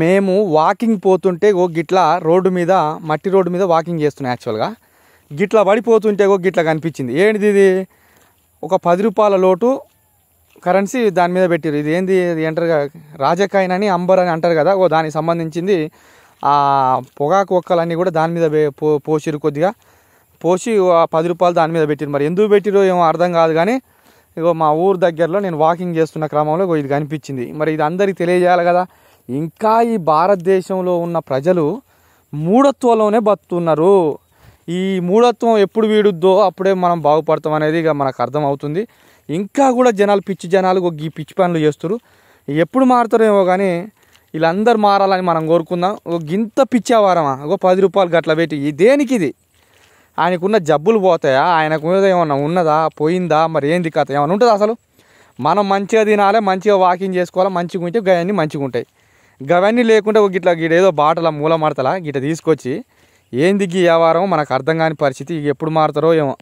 మేము వాకింగ్ పోతుంటే ఓ గిట్ల రోడ్డు మీద మట్టి రోడ్డు మీద వాకింగ్ చేస్తున్నాం యాక్చువల్గా గిట్ల పడిపోతుంటే ఓ గిట్ల కనిపించింది ఏంటిది ఇది ఒక పది రూపాయల లోటు కరెన్సీ దాని మీద పెట్టారు ఇది ఏంది ఇది అంటారు రాజకాయన్ అని అంబర్ అని అంటారు కదా ఓ దానికి సంబంధించింది ఆ పొగాకు ఒక్కలన్నీ కూడా దాని మీద పో పోసిరు కొద్దిగా పోసి పది రూపాయలు దాని మీద పెట్టిరు మరి ఎందుకు పెట్టిరో ఏమో అర్థం కాదు కానీ ఇగో మా ఊరు దగ్గరలో నేను వాకింగ్ చేస్తున్న క్రమంలో ఇది కనిపించింది మరి ఇది అందరికీ తెలియజేయాలి కదా ఇంకా ఈ భారతదేశంలో ఉన్న ప్రజలు మూఢత్వంలోనే బతుకుతున్నారు ఈ మూఢత్వం ఎప్పుడు వీడుద్దో అప్పుడే మనం బాగుపడతాం అనేది ఇక మనకు అర్థమవుతుంది ఇంకా కూడా జనాలు పిచ్చి జనాలు ఈ పిచ్చి పనులు చేస్తారు ఎప్పుడు మారుతారేమో కానీ వీళ్ళందరూ మారాలని మనం కోరుకుందాం ఒక గింత పిచ్చేవారమా ఒక పది రూపాయలు గట్ల పెట్టి దేనికి ఇది ఆయనకున్న జబ్బులు పోతాయా ఆయనకు ఏమన్నా ఉన్నదా పోయిందా మరి ఏంది కథ ఏమైనా ఉంటుందా అసలు మనం మంచిగా తినాలి మంచిగా వాకింగ్ చేసుకోవాలి మంచిగా ఉంటే గయాన్ని మంచిగా ఉంటాయి గవన్నీ లేకుండా ఒక గిట్లా ఏదో బాటల మూల మారతలా గిట్ట తీసుకొచ్చి ఏంది గీ వ్యవహారం మనకు అర్థం కాని పరిస్థితి ఎప్పుడు మారుతారో ఏమో